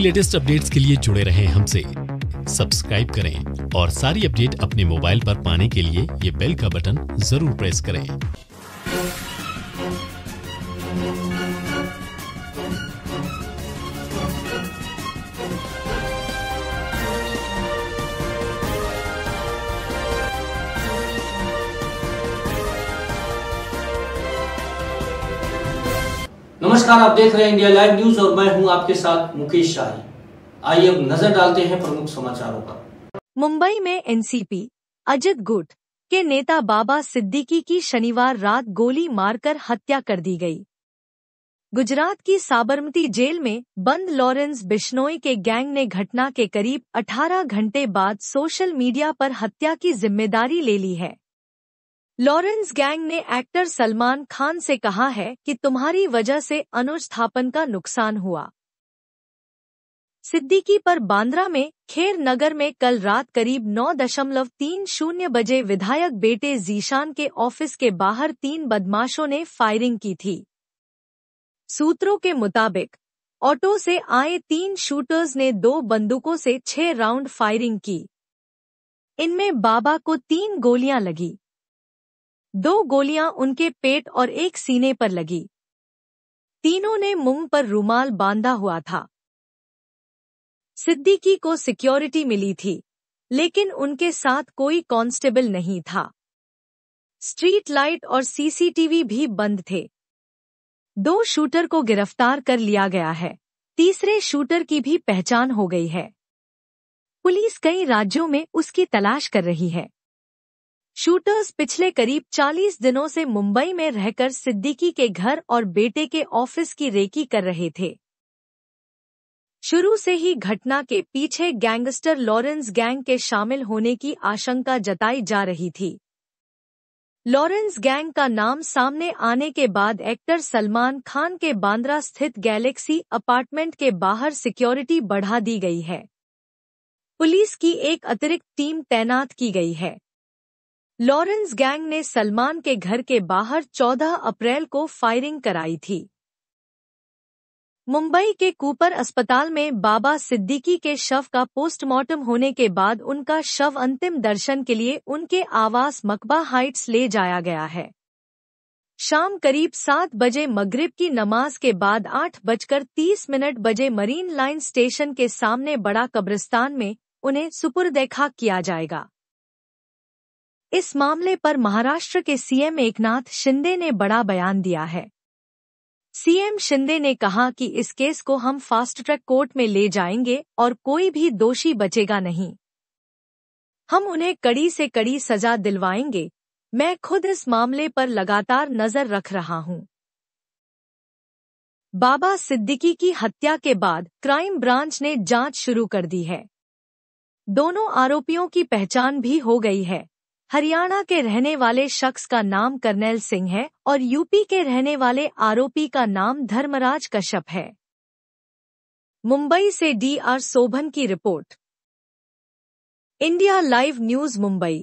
latest updates के लिए जुड़े रहें हमसे सब्सक्राइब करें और सारी अपडेट अपने मोबाइल पर पाने के लिए ये बेल का बटन जरूर प्रेस करें नमस्कार आप देख रहे हैं इंडिया लाइव न्यूज और मैं हूं आपके साथ मुकेश शाही आइए अब नजर डालते हैं प्रमुख समाचारों पर मुंबई में एनसीपी अजित गुट के नेता बाबा सिद्दीकी की शनिवार रात गोली मारकर हत्या कर दी गई गुजरात की साबरमती जेल में बंद लॉरेंस बिश्नोई के गैंग ने घटना के करीब 18 घंटे बाद सोशल मीडिया पर हत्या की जिम्मेदारी ले ली है लॉरेंस गैंग ने एक्टर सलमान खान से कहा है कि तुम्हारी वजह से अनुज थापन का नुकसान हुआ सिद्दीकी पर बांद्रा में खेर नगर में कल रात करीब नौ दशमलव तीन शून्य बजे विधायक बेटे जीशान के ऑफिस के बाहर तीन बदमाशों ने फायरिंग की थी सूत्रों के मुताबिक ऑटो से आए तीन शूटर्स ने दो बंदूकों से छह राउंड फायरिंग की इनमें बाबा को तीन गोलियां लगी दो गोलियां उनके पेट और एक सीने पर लगी तीनों ने मुंह पर रूमाल बांधा हुआ था सिद्दीकी को सिक्योरिटी मिली थी लेकिन उनके साथ कोई कांस्टेबल नहीं था स्ट्रीट लाइट और सीसीटीवी भी बंद थे दो शूटर को गिरफ्तार कर लिया गया है तीसरे शूटर की भी पहचान हो गई है पुलिस कई राज्यों में उसकी तलाश कर रही है शूटर्स पिछले करीब 40 दिनों से मुंबई में रहकर सिद्दीकी के घर और बेटे के ऑफिस की रेकी कर रहे थे शुरू से ही घटना के पीछे गैंगस्टर लॉरेंस गैंग के शामिल होने की आशंका जताई जा रही थी लॉरेंस गैंग का नाम सामने आने के बाद एक्टर सलमान खान के बांद्रा स्थित गैलेक्सी अपार्टमेंट के बाहर सिक्योरिटी बढ़ा दी गई है पुलिस की एक अतिरिक्त टीम तैनात की गई है लॉरेंस गैंग ने सलमान के घर के बाहर 14 अप्रैल को फायरिंग कराई थी मुंबई के कूपर अस्पताल में बाबा सिद्दीकी के शव का पोस्टमार्टम होने के बाद उनका शव अंतिम दर्शन के लिए उनके आवास मकबा हाइट्स ले जाया गया है शाम करीब सात बजे मगरिब की नमाज के बाद आठ बजकर तीस मिनट बजे मरीन लाइन स्टेशन के सामने बड़ा कब्रिस्तान में उन्हें सुपुर देखा किया जाएगा इस मामले पर महाराष्ट्र के सीएम एकनाथ शिंदे ने बड़ा बयान दिया है सीएम शिंदे ने कहा कि इस केस को हम फास्ट ट्रैक कोर्ट में ले जाएंगे और कोई भी दोषी बचेगा नहीं हम उन्हें कड़ी से कड़ी सजा दिलवाएंगे मैं खुद इस मामले पर लगातार नजर रख रहा हूं बाबा सिद्दीकी की हत्या के बाद क्राइम ब्रांच ने जांच शुरू कर दी है दोनों आरोपियों की पहचान भी हो गई है हरियाणा के रहने वाले शख्स का नाम करनैल सिंह है और यूपी के रहने वाले आरोपी का नाम धर्मराज कश्यप है मुंबई से डीआर सोभन की report India Live News Mumbai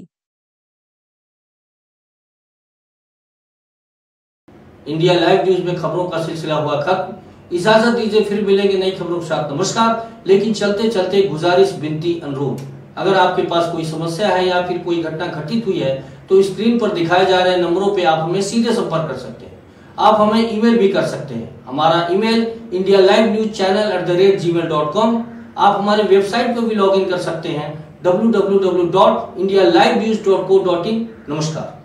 India Live News में खबरों का सिलसिला हुआ खत्म इजाजत दीजिए फिर मिलेंगे नई खबरों के साथ नमस्कार लेकिन चलते चलते गुजारिश बिनती अनुरोध अगर आपके पास कोई समस्या है या फिर कोई घटना घटित हुई है तो स्क्रीन पर दिखाए जा रहे नंबरों पे आप हमें सीधे संपर्क कर सकते हैं आप हमें ईमेल भी कर सकते हैं हमारा email India Live News channel at the rate Gmail dot com आप हमारे वेबसाइट पर भी लॉग इन कर सकते हैं W W W dot India Live News dot co dot in नमस्कार